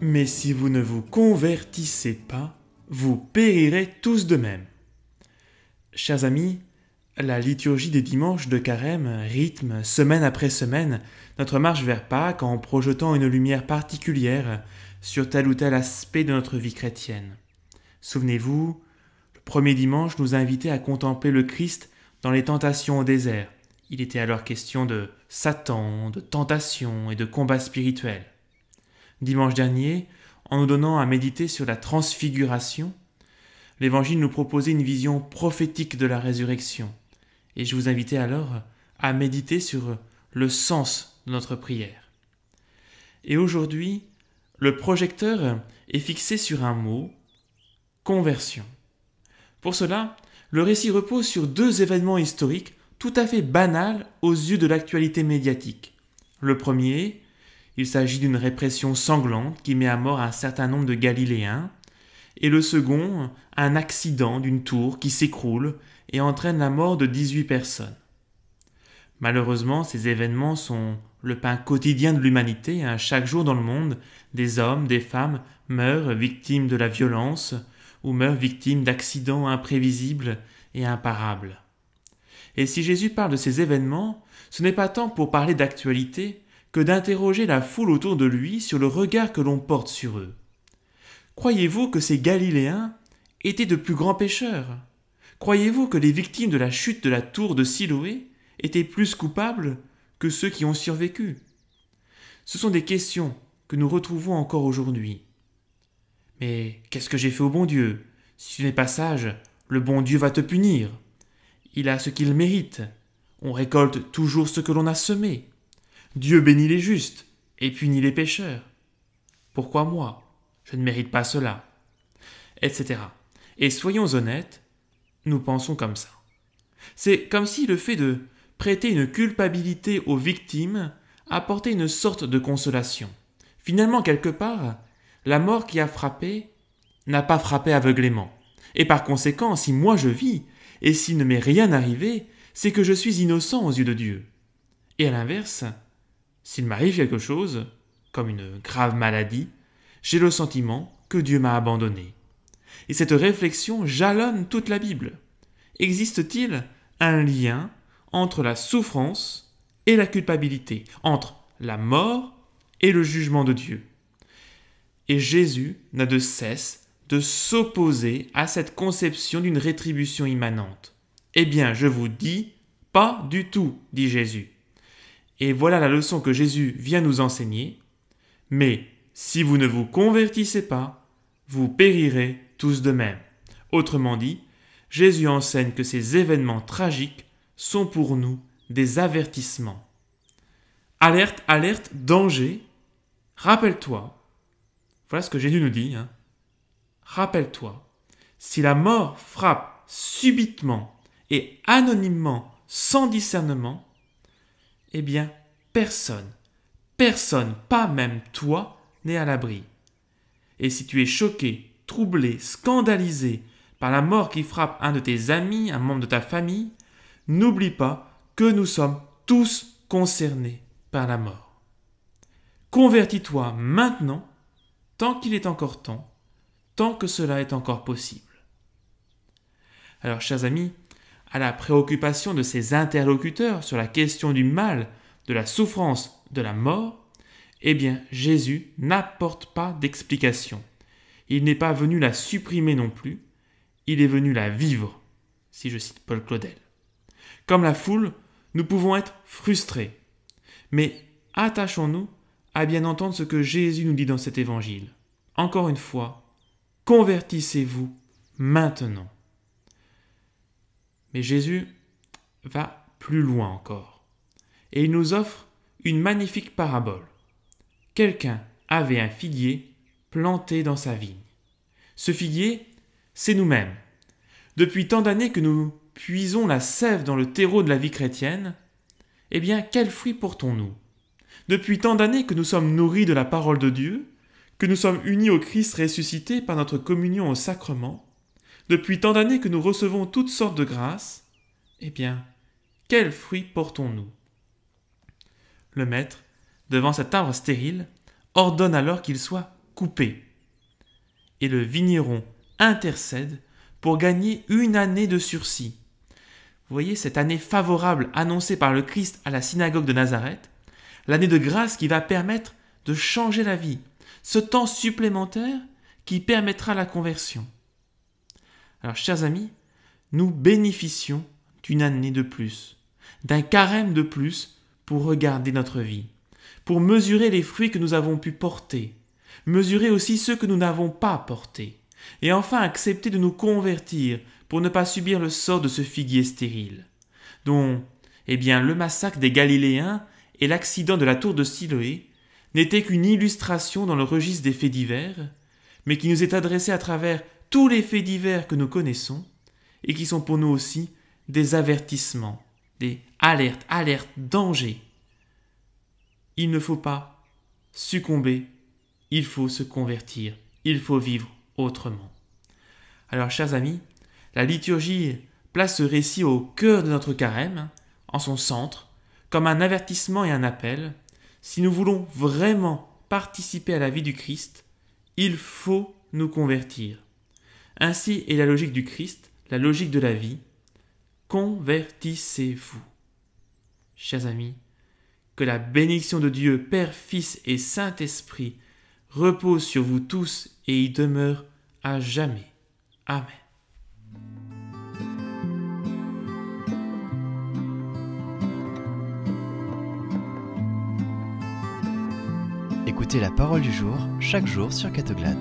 Mais si vous ne vous convertissez pas, vous périrez tous de même. Chers amis, la liturgie des dimanches de carême rythme, semaine après semaine, notre marche vers Pâques en projetant une lumière particulière sur tel ou tel aspect de notre vie chrétienne. Souvenez-vous, le premier dimanche nous a à contempler le Christ dans les tentations au désert. Il était alors question de Satan, de tentation et de combat spirituel dimanche dernier, en nous donnant à méditer sur la transfiguration, l'Évangile nous proposait une vision prophétique de la résurrection, et je vous invitais alors à méditer sur le sens de notre prière. Et aujourd'hui, le projecteur est fixé sur un mot, conversion. Pour cela, le récit repose sur deux événements historiques tout à fait banals aux yeux de l'actualité médiatique. Le premier, il s'agit d'une répression sanglante qui met à mort un certain nombre de Galiléens, et le second, un accident d'une tour qui s'écroule et entraîne la mort de 18 personnes. Malheureusement, ces événements sont le pain quotidien de l'humanité. à hein. Chaque jour dans le monde, des hommes, des femmes meurent victimes de la violence ou meurent victimes d'accidents imprévisibles et imparables. Et si Jésus parle de ces événements, ce n'est pas tant pour parler d'actualité, que d'interroger la foule autour de lui sur le regard que l'on porte sur eux. Croyez-vous que ces Galiléens étaient de plus grands pécheurs Croyez-vous que les victimes de la chute de la tour de Siloé étaient plus coupables que ceux qui ont survécu Ce sont des questions que nous retrouvons encore aujourd'hui. Mais qu'est-ce que j'ai fait au bon Dieu Si tu n'es pas sage, le bon Dieu va te punir. Il a ce qu'il mérite. On récolte toujours ce que l'on a semé. Dieu bénit les justes et punit les pécheurs. Pourquoi moi Je ne mérite pas cela. Etc. Et soyons honnêtes, nous pensons comme ça. C'est comme si le fait de prêter une culpabilité aux victimes apportait une sorte de consolation. Finalement, quelque part, la mort qui a frappé n'a pas frappé aveuglément. Et par conséquent, si moi je vis, et s'il ne m'est rien arrivé, c'est que je suis innocent aux yeux de Dieu. Et à l'inverse, s'il m'arrive quelque chose, comme une grave maladie, j'ai le sentiment que Dieu m'a abandonné. Et cette réflexion jalonne toute la Bible. Existe-t-il un lien entre la souffrance et la culpabilité, entre la mort et le jugement de Dieu Et Jésus n'a de cesse de s'opposer à cette conception d'une rétribution immanente. Eh bien, je vous dis, pas du tout, dit Jésus. Et voilà la leçon que Jésus vient nous enseigner. Mais si vous ne vous convertissez pas, vous périrez tous de même. Autrement dit, Jésus enseigne que ces événements tragiques sont pour nous des avertissements. Alerte, alerte, danger. Rappelle-toi. Voilà ce que Jésus nous dit. Hein. Rappelle-toi. Si la mort frappe subitement et anonymement, sans discernement, eh bien, personne, personne, pas même toi, n'est à l'abri. Et si tu es choqué, troublé, scandalisé par la mort qui frappe un de tes amis, un membre de ta famille, n'oublie pas que nous sommes tous concernés par la mort. Convertis-toi maintenant, tant qu'il est encore temps, tant que cela est encore possible. Alors, chers amis, à la préoccupation de ses interlocuteurs sur la question du mal, de la souffrance, de la mort, eh bien Jésus n'apporte pas d'explication. Il n'est pas venu la supprimer non plus, il est venu la vivre, si je cite Paul Claudel. Comme la foule, nous pouvons être frustrés. Mais attachons-nous à bien entendre ce que Jésus nous dit dans cet évangile. Encore une fois, convertissez-vous maintenant. Mais Jésus va plus loin encore. Et il nous offre une magnifique parabole. Quelqu'un avait un figuier planté dans sa vigne. Ce figuier, c'est nous-mêmes. Depuis tant d'années que nous puisons la sève dans le terreau de la vie chrétienne, eh bien, quel fruit portons-nous Depuis tant d'années que nous sommes nourris de la parole de Dieu, que nous sommes unis au Christ ressuscité par notre communion au sacrement, depuis tant d'années que nous recevons toutes sortes de grâces, eh bien, quels fruits portons-nous Le maître, devant cet arbre stérile, ordonne alors qu'il soit coupé. Et le vigneron intercède pour gagner une année de sursis. Vous voyez cette année favorable annoncée par le Christ à la synagogue de Nazareth, l'année de grâce qui va permettre de changer la vie, ce temps supplémentaire qui permettra la conversion. Alors, chers amis, nous bénéficions d'une année de plus, d'un carême de plus pour regarder notre vie, pour mesurer les fruits que nous avons pu porter, mesurer aussi ceux que nous n'avons pas portés, et enfin accepter de nous convertir pour ne pas subir le sort de ce figuier stérile, dont, eh bien, le massacre des Galiléens et l'accident de la tour de Siloé n'étaient qu'une illustration dans le registre des faits divers, mais qui nous est adressé à travers tous les faits divers que nous connaissons et qui sont pour nous aussi des avertissements, des alertes, alertes, dangers. Il ne faut pas succomber, il faut se convertir, il faut vivre autrement. Alors chers amis, la liturgie place ce récit au cœur de notre carême, en son centre, comme un avertissement et un appel. Si nous voulons vraiment participer à la vie du Christ, il faut nous convertir. Ainsi est la logique du Christ, la logique de la vie. Convertissez-vous. Chers amis, que la bénédiction de Dieu, Père, Fils et Saint-Esprit repose sur vous tous et y demeure à jamais. Amen. Écoutez la parole du jour chaque jour sur Catoglade.